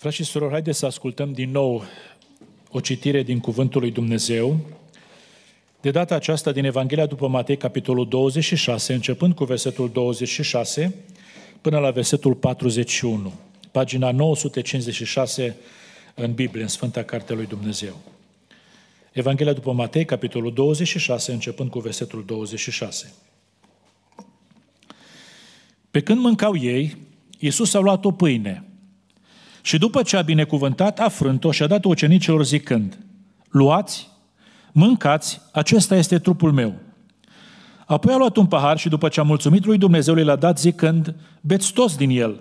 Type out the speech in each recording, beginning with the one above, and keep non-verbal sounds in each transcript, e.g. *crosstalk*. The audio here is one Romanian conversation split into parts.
Frați și surori, haideți să ascultăm din nou o citire din Cuvântul lui Dumnezeu, de data aceasta din Evanghelia după Matei, capitolul 26, începând cu versetul 26 până la versetul 41, pagina 956 în Biblie, în Sfânta Carte lui Dumnezeu. Evanghelia după Matei, capitolul 26, începând cu versetul 26. Pe când mâncau ei, Iisus a luat o pâine – și după ce a binecuvântat, a frânt-o și a dat ucenicilor zicând, luați, mâncați, acesta este trupul meu. Apoi a luat un pahar și după ce a mulțumit lui Dumnezeu, l-a dat zicând, beți toți din el,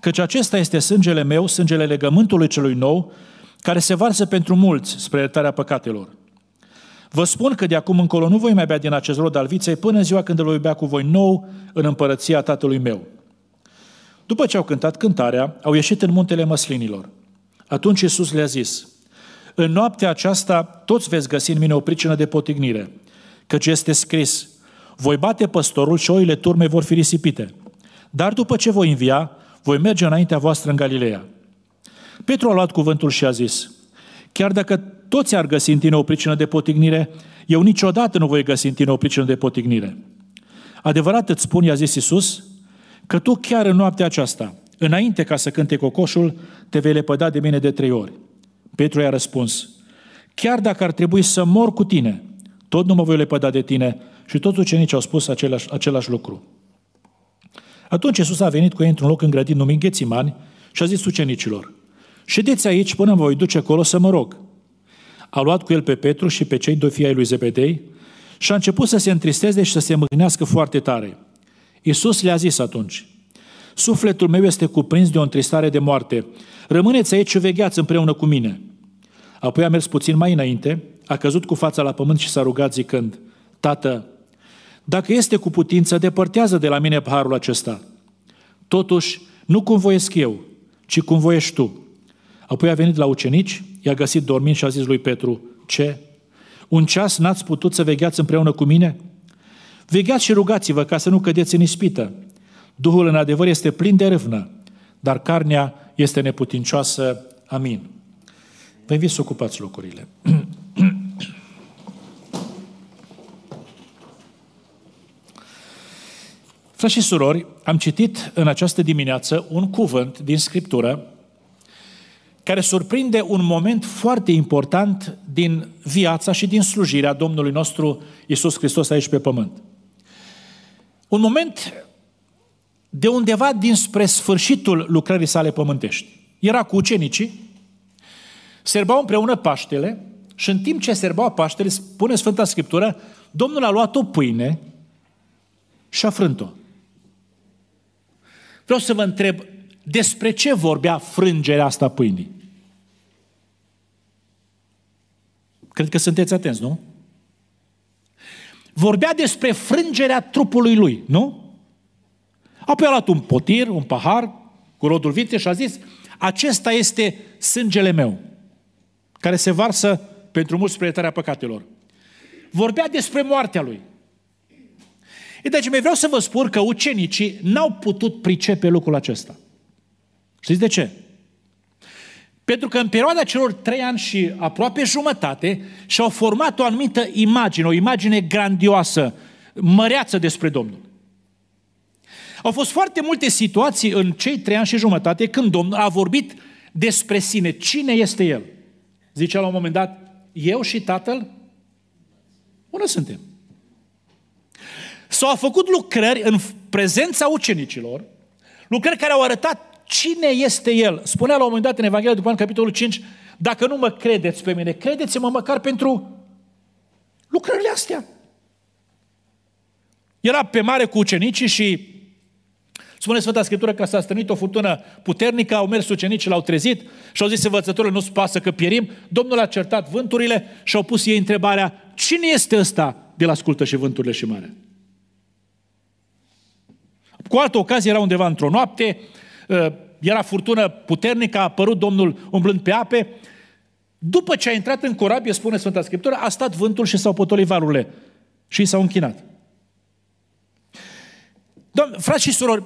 căci acesta este sângele meu, sângele legământului celui nou, care se varsă pentru mulți spre iertarea păcatelor. Vă spun că de acum încolo nu voi mai bea din acest rod al viței până în ziua când îl voi bea cu voi nou în împărăția tatălui meu. După ce au cântat cântarea, au ieșit în muntele măslinilor. Atunci Iisus le-a zis, În noaptea aceasta toți veți găsi în mine o pricină de potignire, căci este scris, voi bate păstorul și oile turme vor fi risipite. Dar după ce voi învia, voi merge înaintea voastră în Galileea. Petru a luat cuvântul și a zis, chiar dacă toți ar găsi în tine o pricină de potignire, eu niciodată nu voi găsi în tine o pricină de potignire. Adevărat îți spun, i-a zis Iisus, că tu chiar în noaptea aceasta, înainte ca să cânte cocoșul, te vei lepăda de mine de trei ori. Petru i-a răspuns, chiar dacă ar trebui să mor cu tine, tot nu mă voi lepăda de tine. Și toți ucenicii au spus același, același lucru. Atunci Iisus a venit cu ei într-un loc grădin numit Ghețimani și a zis ucenicilor, ședeți aici până mă voi duce acolo să mă rog. A luat cu el pe Petru și pe cei doi fii ai lui Zebedei și a început să se întristeze și să se mâhnească foarte tare. Iisus le-a zis atunci, Sufletul meu este cuprins de o întristare de moarte. Rămâneți aici și vegheați împreună cu mine. Apoi a mers puțin mai înainte, a căzut cu fața la pământ și s-a rugat zicând, Tată, dacă este cu putință, depărtează de la mine paharul acesta. Totuși, nu cum voiesc eu, ci cum voiești tu. Apoi a venit la ucenici, i-a găsit dormind și a zis lui Petru, Ce? Un ceas n-ați putut să vegheați împreună cu mine?' Vegheați și rugați-vă ca să nu cădeți în ispită. Duhul în adevăr este plin de râvnă, dar carnea este neputincioasă. Amin. Vă invit să ocupați locurile. *clears throat* Frați și surori, am citit în această dimineață un cuvânt din Scriptură care surprinde un moment foarte important din viața și din slujirea Domnului nostru Isus Hristos aici pe pământ un moment de undeva dinspre sfârșitul lucrării sale pământești. Era cu ucenicii, serbau împreună Paștele și în timp ce serbau Paștele, spune Sfânta Scriptură, Domnul a luat o pâine și a frânt-o. Vreau să vă întreb, despre ce vorbea frângerea asta pâinii? Cred că sunteți atenți, nu? vorbea despre frângerea trupului lui, nu? Apoi a luat un potir, un pahar cu rodul viței și a zis, acesta este sângele meu, care se varsă pentru mulți spre iertarea păcatelor. Vorbea despre moartea lui. E, deci, mi vreau să vă spun că ucenicii n-au putut pricepe lucrul acesta. Știți de ce? Pentru că în perioada celor trei ani și aproape jumătate și-au format o anumită imagine, o imagine grandioasă, măreață despre Domnul. Au fost foarte multe situații în cei trei ani și jumătate când Domnul a vorbit despre sine, cine este El. Zicea la un moment dat, eu și Tatăl, unde suntem? S-au făcut lucrări în prezența ucenicilor, lucrări care au arătat cine este El? Spunea la un moment dat în Evanghelia după an, capitolul 5, dacă nu mă credeți pe mine, credeți-mă măcar pentru lucrările astea. Era pe mare cu ucenicii și spune Sfânta Scriptură că s-a strânit o furtună puternică, au mers ucenicii, l-au trezit și au zis învățătorul, nu-ți pasă că pierim. Domnul a certat vânturile și au pus ei întrebarea, cine este ăsta de la ascultă și vânturile și mare?”. Cu altă ocazie era undeva într-o noapte, Eh, era furtună puternică, a apărut Domnul umblând pe ape. După ce a intrat în corabie, spune Sfânta Scriptură, a stat vântul și s-au potolit valurile și s-au închinat. Doamne, frați și surori,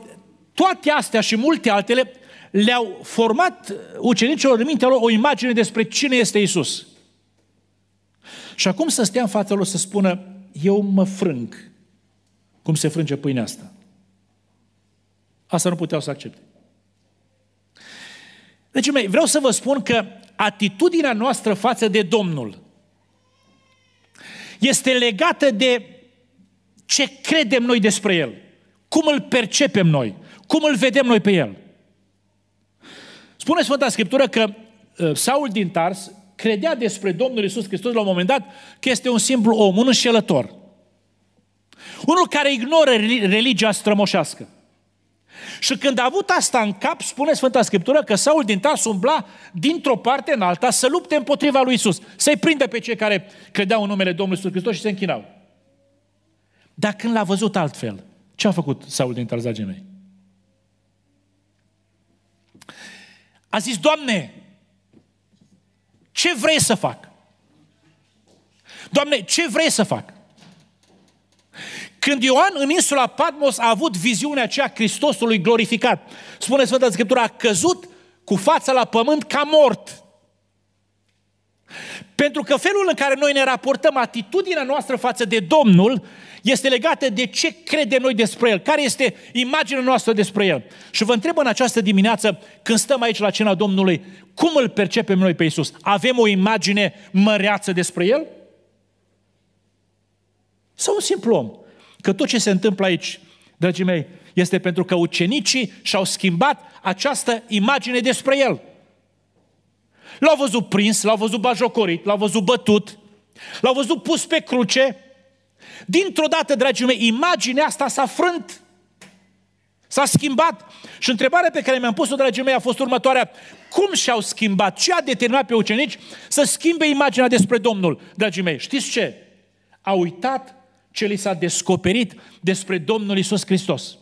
toate astea și multe altele le-au format ucenicilor în mintea lor o imagine despre cine este Isus. Și acum să stea în fața lor să spună, eu mă frâng. Cum se frânge pâinea asta? Asta nu puteau să accepte. Deci, mei, vreau să vă spun că atitudinea noastră față de Domnul este legată de ce credem noi despre El, cum îl percepem noi, cum îl vedem noi pe El. Spune Sfânta Scriptură că uh, Saul din Tars credea despre Domnul Isus Hristos la un moment dat că este un simplu om, un înșelător. Unul care ignoră religia strămoșească. Și când a avut asta în cap, spune Sfânta Scriptură că Saul din Tars umbla dintr-o parte în alta să lupte împotriva lui Isus, să-i prindă pe cei care credeau în numele Domnului Isus Hristos și se închinau. Dar când l-a văzut altfel, ce a făcut Saul din mei? A zis, Doamne, ce vrei să fac? Doamne, ce vrei să fac? Când Ioan în insula Patmos a avut viziunea aceea Hristosului glorificat, spune Sfânta Scriptură, a căzut cu fața la pământ ca mort. Pentru că felul în care noi ne raportăm atitudinea noastră față de Domnul este legată de ce credem noi despre El, care este imaginea noastră despre El. Și vă întreb în această dimineață, când stăm aici la cena Domnului, cum îl percepem noi pe Isus? Avem o imagine măreață despre El? Sau un simplu om Că tot ce se întâmplă aici, dragii mei, este pentru că ucenicii și-au schimbat această imagine despre el. L-au văzut prins, l-au văzut bajocorit, l-au văzut bătut, l-au văzut pus pe cruce. Dintr-o dată, dragii mei, imaginea asta s-a frânt. S-a schimbat. Și întrebarea pe care mi-am pus-o, dragii mei, a fost următoarea. Cum și-au schimbat? Ce a determinat pe ucenici să schimbe imaginea despre Domnul, dragii mei? Știți ce? A uitat ce li s-a descoperit despre Domnul Isus Hristos.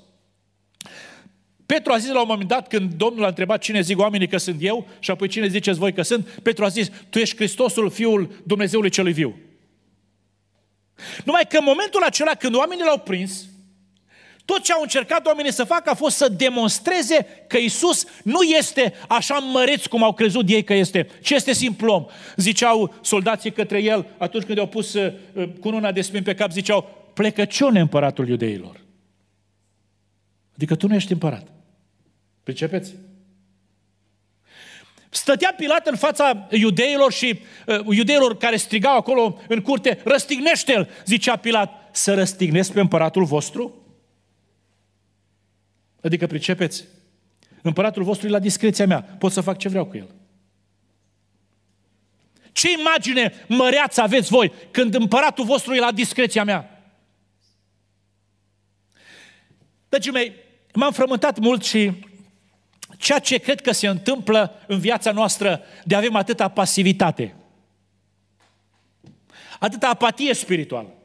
Petru a zis la un moment dat, când Domnul a întrebat cine zic oamenii că sunt eu și apoi cine ziceți voi că sunt, Petru a zis, tu ești Hristosul, Fiul Dumnezeului Celui Viu. Numai că în momentul acela când oamenii l-au prins, tot ce au încercat oamenii să facă a fost să demonstreze că Isus nu este așa măreț cum au crezut ei că este, ci este simplu om. Ziceau soldații către el atunci când i-au pus uh, uh, cununa de spin pe cap, ziceau, plecăciune împăratul iudeilor. Adică tu nu ești împărat. Pricepeți? Stătea Pilat în fața iudeilor și uh, iudeilor care strigau acolo în curte, răstignește-l, zicea Pilat, să răstignesc pe împăratul vostru? Adică pricepeți? Împăratul vostru e la discreția mea. Pot să fac ce vreau cu el. Ce imagine măreață aveți voi când împăratul vostru e la discreția mea? Dragii deci, mei, m-am frământat mult și ceea ce cred că se întâmplă în viața noastră de avem atâta pasivitate, atâta apatie spirituală,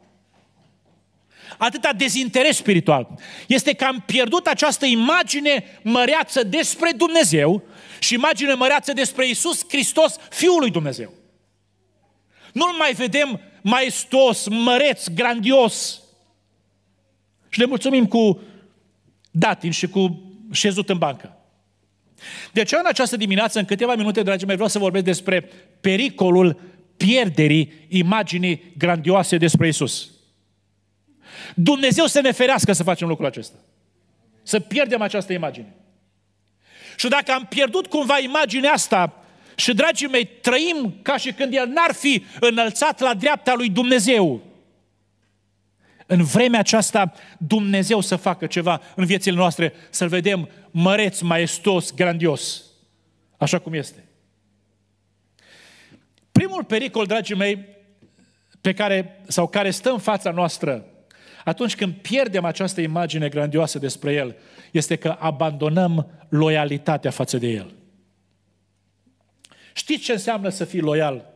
atâta dezinteres spiritual. Este că am pierdut această imagine măreață despre Dumnezeu și imagine măreață despre Isus Hristos, Fiul lui Dumnezeu. Nu-L mai vedem maestos, măreț, grandios. Și ne mulțumim cu datin și cu șezut în bancă. De aceea, în această dimineață, în câteva minute, dragii mei, vreau să vorbesc despre pericolul pierderii imaginii grandioase despre Isus. Dumnezeu să ne ferească să facem lucrul acesta. Să pierdem această imagine. Și dacă am pierdut cumva imaginea asta și, dragii mei, trăim ca și când El n-ar fi înălțat la dreapta lui Dumnezeu, în vremea aceasta Dumnezeu să facă ceva în viețile noastre, să-L vedem măreț, maestos, grandios, așa cum este. Primul pericol, dragii mei, pe care, sau care stă în fața noastră atunci când pierdem această imagine grandioasă despre El, este că abandonăm loialitatea față de El. Știți ce înseamnă să fii loial?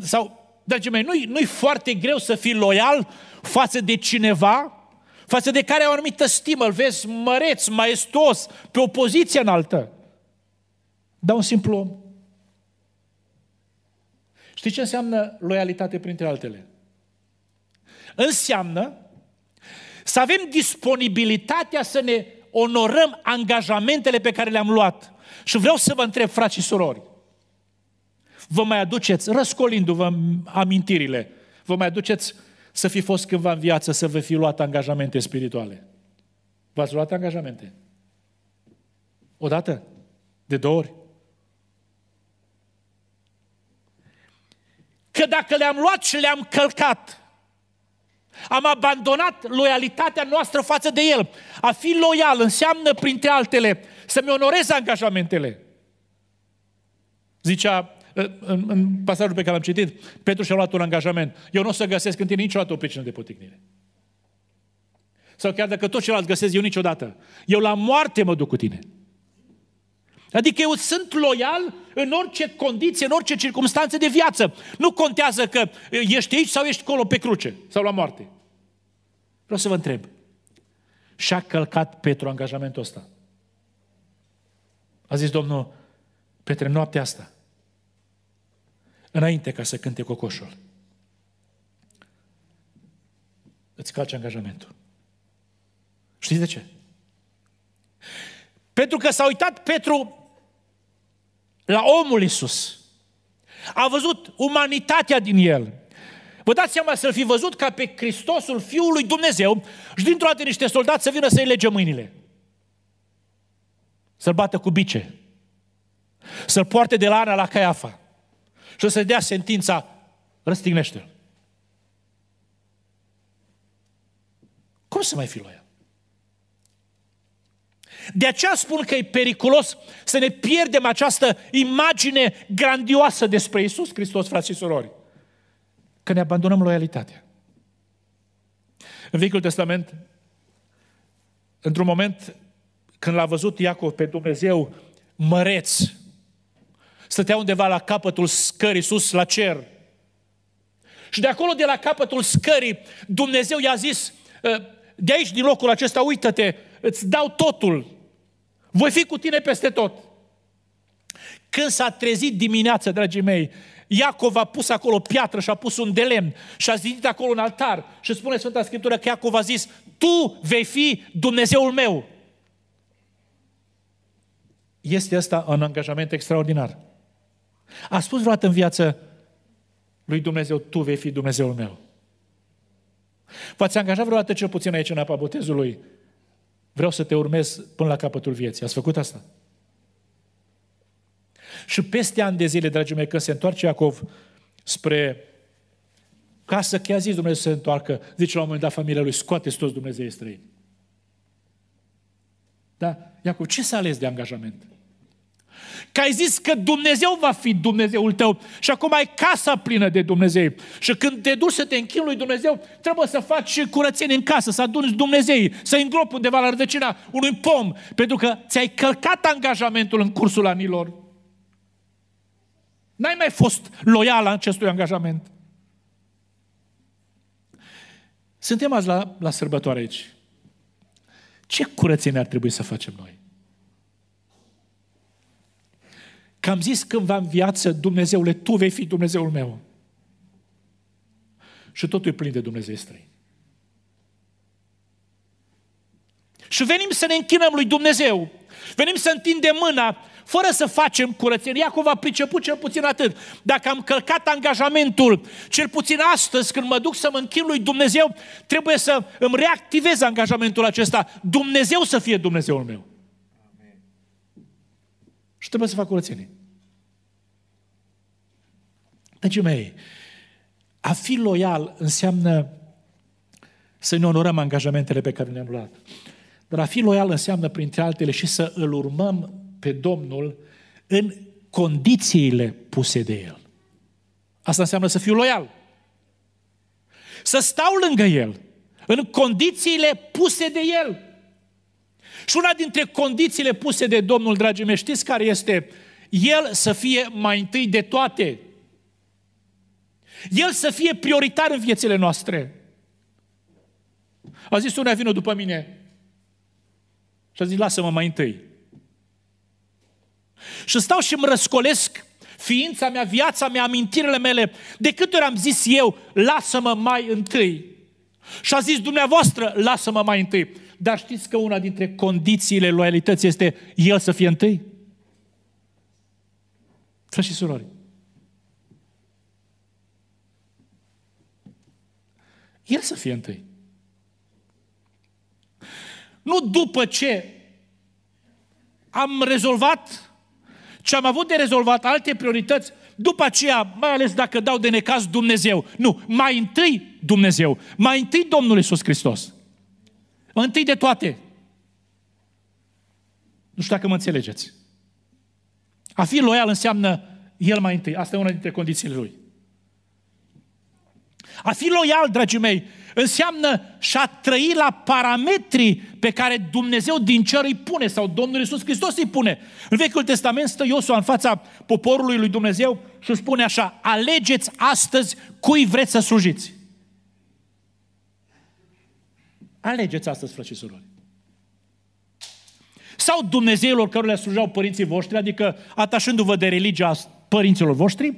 Sau, dragii mei, nu-i, nu foarte greu să fii loial față de cineva față de care au anumită stimă, îl vezi măreț, maestos, pe o poziție înaltă. Dar un simplu om. Știi ce înseamnă loialitate printre altele? Înseamnă să avem disponibilitatea să ne onorăm angajamentele pe care le-am luat. Și vreau să vă întreb, frați și surori, vă mai aduceți, răscolindu-vă amintirile, vă mai aduceți să fi fost cândva în viață, să vă fi luat angajamente spirituale. V-ați luat angajamente? Odată? De două ori? Că dacă le-am luat și le-am călcat, am abandonat loialitatea noastră față de El. A fi loial înseamnă, printre altele, să-mi onorez angajamentele. Zicea în, în pasajul pe care l-am citit, Petru și-a luat un angajament. Eu nu o să găsesc în tine niciodată o pricină de poticnire. Sau chiar dacă tot celălalt găsesc eu niciodată. Eu la moarte mă duc cu tine. Adică eu sunt loial în orice condiție, în orice circunstanță de viață. Nu contează că ești aici sau ești colo pe cruce sau la moarte. Vreau să vă întreb. Și-a călcat Petru angajamentul ăsta. A zis Domnul, Petre, noaptea asta, înainte ca să cânte cocoșul, îți calci angajamentul. Știți de ce? Pentru că s-a uitat Petru la omul Isus. A văzut umanitatea din el. Vă dați seama să-l fi văzut ca pe Hristosul Fiului Dumnezeu și dintr-o dată niște soldați să vină să-i lege mâinile. Să-l bată cu bice. Să-l poarte de la Ana la Caiafa. Și să dea sentința, răstignește-l. Cum să mai fi loial? De aceea spun că e periculos să ne pierdem această imagine grandioasă despre Isus Hristos, frați și surori. Că ne abandonăm loialitatea. În Vechiul Testament, într-un moment când l-a văzut Iacov pe Dumnezeu măreț, stătea undeva la capătul scării sus la cer. Și de acolo, de la capătul scării, Dumnezeu i-a zis, ă, de aici, din locul acesta, uită-te îți dau totul, voi fi cu tine peste tot. Când s-a trezit dimineața, dragii mei, Iacov a pus acolo piatră și a pus un delemn și a zidit acolo un altar și spune Sfânta Scriptură că Iacov a zis, tu vei fi Dumnezeul meu. Este asta un angajament extraordinar. A spus vreodată în viață lui Dumnezeu, tu vei fi Dumnezeul meu. V-ați angajat vreodată cel puțin aici în apa botezului vreau să te urmez până la capătul vieții. Ați făcut asta? Și peste ani de zile, dragii mei, când se întoarce Iacov spre casă, chiar zis Dumnezeu să se întoarcă, zice la un moment dat familia lui, scoateți toți Dumnezei străini. Da? Iacov, ce s-a ales de angajament? Că ai zis că Dumnezeu va fi Dumnezeul tău și acum ai casa plină de Dumnezeu. Și când te duci să te închin lui Dumnezeu, trebuie să faci curățenie în casă, să aduni Dumnezei, să îngropi undeva la rădăcina unui pom, pentru că ți-ai călcat angajamentul în cursul anilor. N-ai mai fost loial acestui angajament. Suntem azi la, la sărbătoare aici. Ce curățenie ar trebui să facem noi? Că am zis cândva în viață, Dumnezeule, Tu vei fi Dumnezeul meu. Și totul e plin de Dumnezei străini. Și venim să ne închinăm lui Dumnezeu. Venim să întindem mâna fără să facem curățenie. Iacov a priceput cel puțin atât. Dacă am călcat angajamentul, cel puțin astăzi când mă duc să mă închin lui Dumnezeu, trebuie să îmi reactivez angajamentul acesta. Dumnezeu să fie Dumnezeul meu. Și trebuie să fac curățenie. Deci, mei, a fi loial înseamnă să ne onorăm angajamentele pe care le-am luat. Dar a fi loial înseamnă, printre altele, și să îl urmăm pe Domnul în condițiile puse de El. Asta înseamnă să fiu loial. Să stau lângă El, în condițiile puse de El. Și una dintre condițiile puse de Domnul, dragii mei, știți care este? El să fie mai întâi de toate. El să fie prioritar în viețile noastre. A zis unea, vină după mine. Și a zis, lasă-mă mai întâi. Și stau și îmi răscolesc ființa mea, viața mea, amintirile mele. De câte ori am zis eu, lasă-mă mai întâi. Și a zis dumneavoastră, lasă-mă mai întâi. Dar știți că una dintre condițiile loialității este el să fie întâi? Frăți și surori, El să fie întâi. Nu după ce am rezolvat ce am avut de rezolvat, alte priorități, după aceea, mai ales dacă dau de necaz Dumnezeu. Nu, mai întâi Dumnezeu, mai întâi Domnul Isus Hristos. Întâi de toate, nu știu dacă mă înțelegeți. A fi loial înseamnă el mai întâi. Asta e una dintre condițiile lui. A fi loial, dragii mei, înseamnă și a trăi la parametrii pe care Dumnezeu din cer îi pune sau Domnul Iisus Hristos îi pune. În Vechiul Testament stă Iosua în fața poporului lui Dumnezeu și spune așa, alegeți astăzi cui vreți să slujiți. Alegeți astăzi, frate și surori. Sau Dumnezeilor care le slujeau părinții voștri, adică atașându-vă de religia părinților voștri,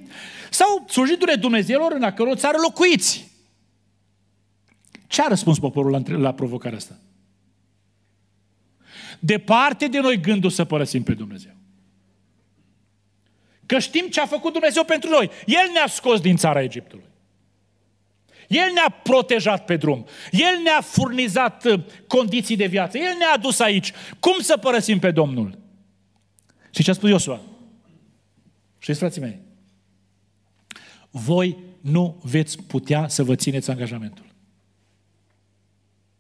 sau slujindu-le Dumnezeilor în a căror țară locuiți. Ce a răspuns poporul la, la provocarea asta? Departe de noi gândul să părăsim pe Dumnezeu. Că știm ce a făcut Dumnezeu pentru noi. El ne-a scos din țara Egiptului. El ne-a protejat pe drum. El ne-a furnizat uh, condiții de viață. El ne-a adus aici. Cum să părăsim pe Domnul? Și ce a spus Iosua? Știți, frații mei? Voi nu veți putea să vă țineți angajamentul.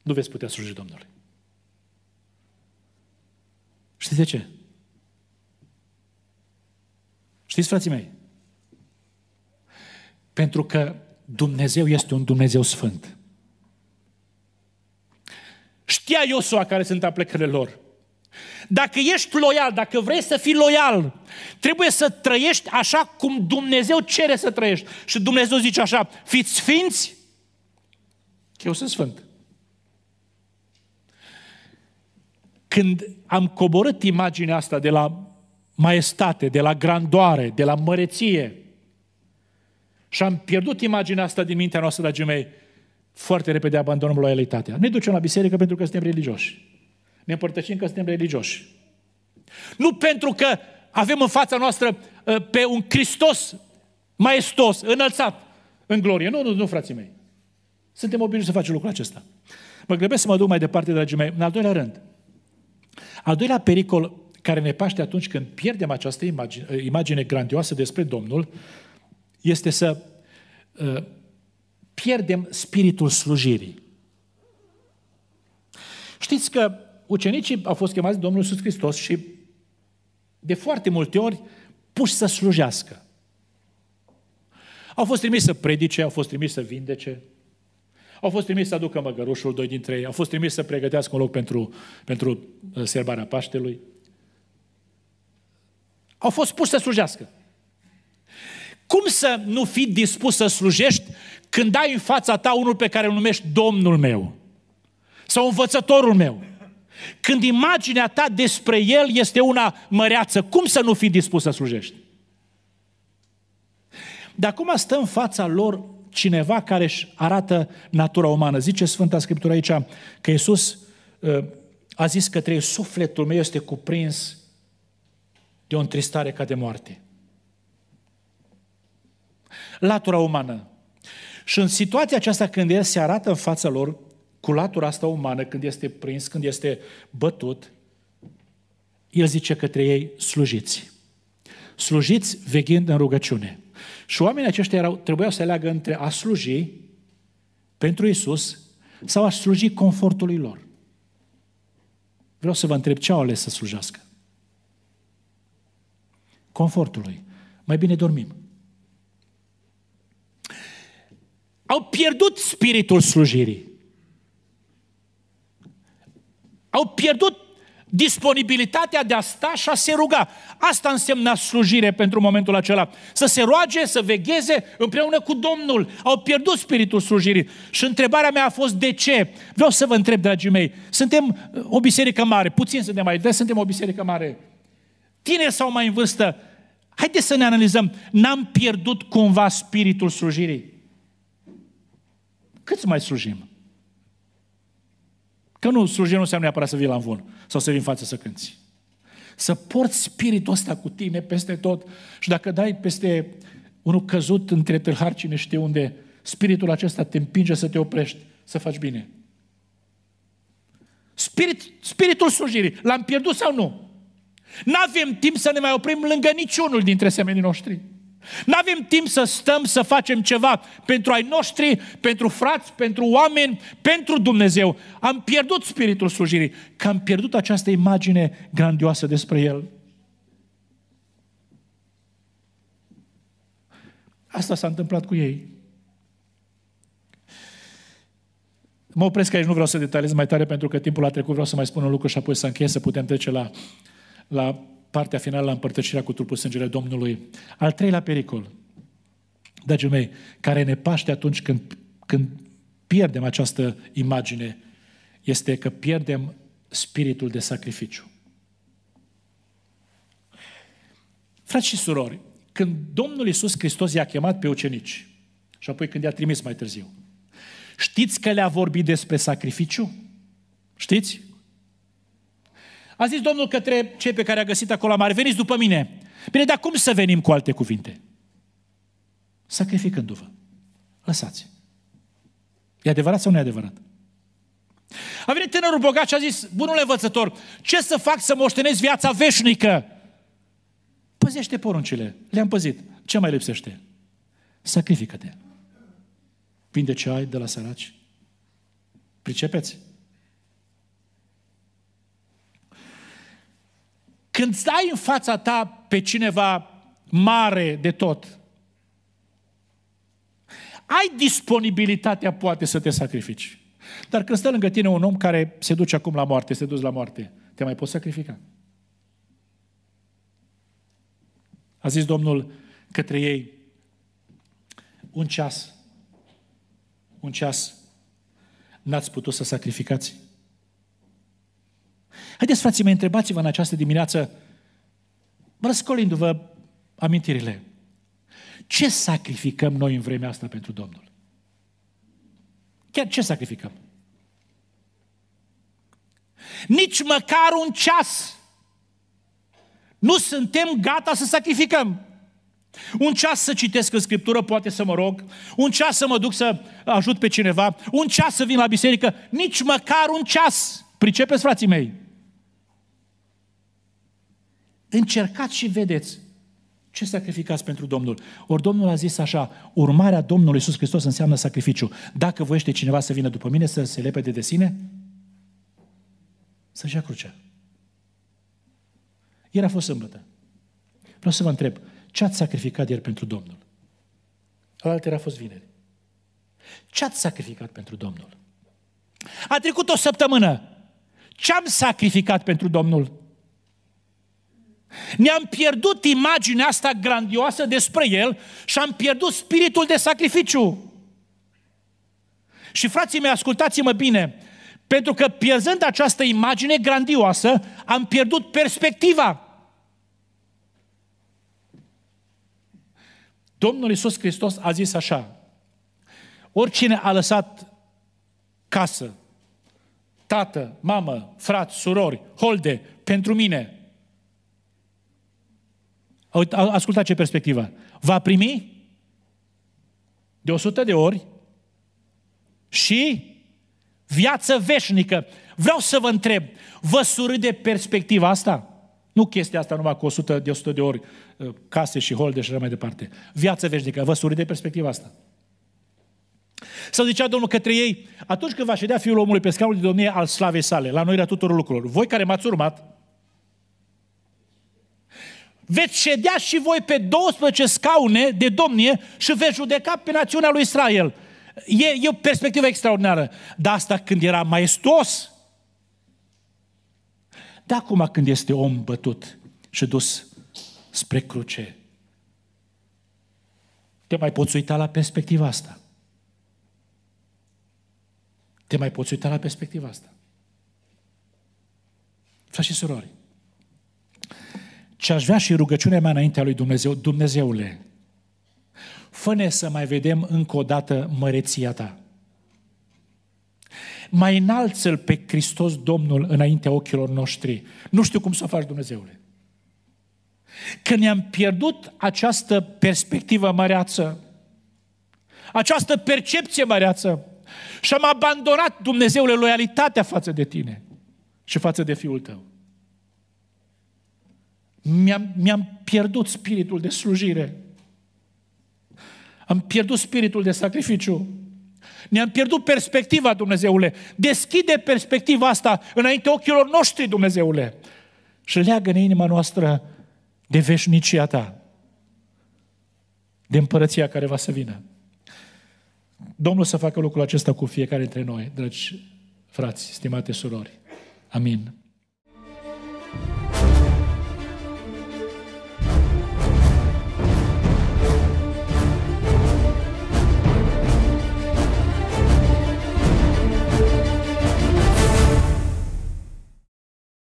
Nu veți putea sluji Domnului. Știți de ce? Știți, frații mei? Pentru că Dumnezeu este un Dumnezeu sfânt. Știa Iosua care sunt aplecările lor. Dacă ești loial, dacă vrei să fii loial, trebuie să trăiești așa cum Dumnezeu cere să trăiești. Și Dumnezeu zice așa, fiți sfinți, că eu sunt sfânt. Când am coborât imaginea asta de la maestate, de la grandoare, de la măreție, și am pierdut imaginea asta din mintea noastră, dragii mei. Foarte repede abandonăm loialitatea. Ne ducem la biserică pentru că suntem religioși. Ne împărtășim că suntem religioși. Nu pentru că avem în fața noastră ă, pe un Hristos maestos, înălțat în glorie. Nu, nu, nu, frații mei. Suntem obișnuiți să facem lucrul acesta. Mă grăbesc să mă duc mai departe, dragii mei. În al doilea rând, al doilea pericol care ne paște atunci când pierdem această imagine, imagine grandioasă despre Domnul este să ă, pierdem spiritul slujirii. Știți că ucenicii au fost chemați de Domnul Iisus Hristos și de foarte multe ori puși să slujească. Au fost trimiși să predice, au fost trimiși să vindece, au fost trimiși să aducă măgărușul, doi dintre ei, au fost trimiși să pregătească un loc pentru, pentru ă, serbarea Paștelui. Au fost puși să slujească. Cum să nu fii dispus să slujești când ai în fața ta unul pe care îl numești Domnul meu sau învățătorul meu? Când imaginea ta despre el este una măreață, cum să nu fii dispus să slujești? De acum stă în fața lor cineva care își arată natura umană. Zice Sfânta Scriptură aici că Iisus ă, a zis către ei, sufletul meu este cuprins de o întristare ca de moarte latura umană. Și în situația aceasta, când el se arată în fața lor, cu latura asta umană, când este prins, când este bătut, el zice către ei, slujiți. Slujiți veghind în rugăciune. Și oamenii aceștia erau, trebuiau să aleagă între a sluji pentru Isus sau a sluji confortului lor. Vreau să vă întreb ce au ales să slujească. Confortului. Mai bine dormim. au pierdut spiritul slujirii. Au pierdut disponibilitatea de a sta și a se ruga. Asta însemna slujire pentru momentul acela. Să se roage, să vegheze împreună cu Domnul. Au pierdut spiritul slujirii. Și întrebarea mea a fost de ce? Vreau să vă întreb, dragii mei, suntem uh, o biserică mare, puțin suntem mai des, suntem o biserică mare. Tine sau mai în vârstă, haideți să ne analizăm. N-am pierdut cumva spiritul slujirii? Câți mai slujim? Că nu slujim nu înseamnă neapărat să vii la învun sau să vii în față să cânți. Să porți spiritul ăsta cu tine peste tot și dacă dai peste unul căzut între tâlhari cine știe unde, spiritul acesta te împinge să te oprești, să faci bine. Spirit, spiritul slujirii, l-am pierdut sau nu? Nu avem timp să ne mai oprim lângă niciunul dintre semenii noștri. Nu avem timp să stăm să facem ceva pentru ai noștri, pentru frați, pentru oameni, pentru Dumnezeu. Am pierdut spiritul slujirii, că am pierdut această imagine grandioasă despre El. Asta s-a întâmplat cu ei. Mă opresc aici, nu vreau să detaliez mai tare pentru că timpul a trecut, vreau să mai spun un lucru și apoi să încheie, să putem trece la, la partea finală la împărtășirea cu trupul sângele Domnului. Al treilea pericol, dragii mei, care ne paște atunci când, când pierdem această imagine, este că pierdem spiritul de sacrificiu. Frați și surori, când Domnul Iisus Hristos i-a chemat pe ucenici și apoi când i-a trimis mai târziu, știți că le-a vorbit despre sacrificiu? Știți? A zis Domnul către cei pe care a găsit acolo mare, veniți după mine. Bine, dar cum să venim cu alte cuvinte? Sacrificându-vă. Lăsați. E adevărat sau nu e adevărat? A venit tânărul bogat și a zis, bunul învățător, ce să fac să moștenesc viața veșnică? Păzește poruncile, le-am păzit. Ce mai lipsește? Sacrifică-te. Vinde ce ai de la săraci. Pricepeți? Când stai în fața ta pe cineva mare de tot, ai disponibilitatea poate să te sacrifici. Dar când stă lângă tine un om care se duce acum la moarte, se duce la moarte, te mai poți sacrifica. A zis Domnul către ei, un ceas, un ceas, n-ați putut să sacrificați? Haideți, frații mei, întrebați-vă în această dimineață, răscolindu-vă amintirile, ce sacrificăm noi în vremea asta pentru Domnul? Chiar ce sacrificăm? Nici măcar un ceas nu suntem gata să sacrificăm. Un ceas să citesc în Scriptură, poate să mă rog, un ceas să mă duc să ajut pe cineva, un ceas să vin la biserică, nici măcar un ceas. Pricepeți, frații mei? Încercați și vedeți ce sacrificați pentru Domnul. Ori Domnul a zis așa, urmarea Domnului Iisus Hristos înseamnă sacrificiu. Dacă voiește cineva să vină după mine, să se lepede de sine, să-și ia crucea. Ieri a fost sâmbătă. Vreau să vă întreb, ce ați sacrificat ieri pentru Domnul? Alaltă a fost vineri. Ce ați sacrificat pentru Domnul? A trecut o săptămână. Ce am sacrificat pentru Domnul? Ne-am pierdut imaginea asta grandioasă despre El și am pierdut spiritul de sacrificiu. Și frații mei, ascultați-mă bine, pentru că pierzând această imagine grandioasă, am pierdut perspectiva. Domnul Iisus Hristos a zis așa, oricine a lăsat casă, tată, mamă, frați, surori, holde, pentru mine, Ascultați ce perspectivă. Va primi de 100 de ori și viață veșnică. Vreau să vă întreb, vă surâde perspectiva asta? Nu chestia asta numai cu 100 de 100 de ori uh, case și holde și așa mai departe. Viață veșnică, vă surâde perspectiva asta? Sau zicea Domnul către ei, atunci când va ședea Fiul omului pe scaunul de domnie al slavei sale, la noi era tuturor lucrurilor, voi care m-ați urmat, veți ședea și voi pe 12 scaune de domnie și veți judeca pe națiunea lui Israel. E, e o perspectivă extraordinară. Dar asta când era maestos. Dar acum când este om bătut și dus spre cruce, te mai poți uita la perspectiva asta. Te mai poți uita la perspectiva asta. Frați și surori, și aș vrea și rugăciunea mea înaintea lui Dumnezeu, Dumnezeule, fă să mai vedem încă o dată măreția ta. Mai înalță-L pe Hristos Domnul înaintea ochilor noștri. Nu știu cum să o faci, Dumnezeule. Că ne-am pierdut această perspectivă măreață, această percepție măreață și am abandonat, Dumnezeule, loialitatea față de tine și față de Fiul tău. Mi-am, mi-am pierdut spiritul de slujire. Am pierdut spiritul de sacrificiu. Ne-am pierdut perspectiva, Dumnezeule. Deschide perspectiva asta înainte ochilor noștri, Dumnezeule. Și leagă în inima noastră de veșnicia ta, de împărăția care va să vină. Domnul să facă lucrul acesta cu fiecare dintre noi, dragi frați, stimate surori. Amin.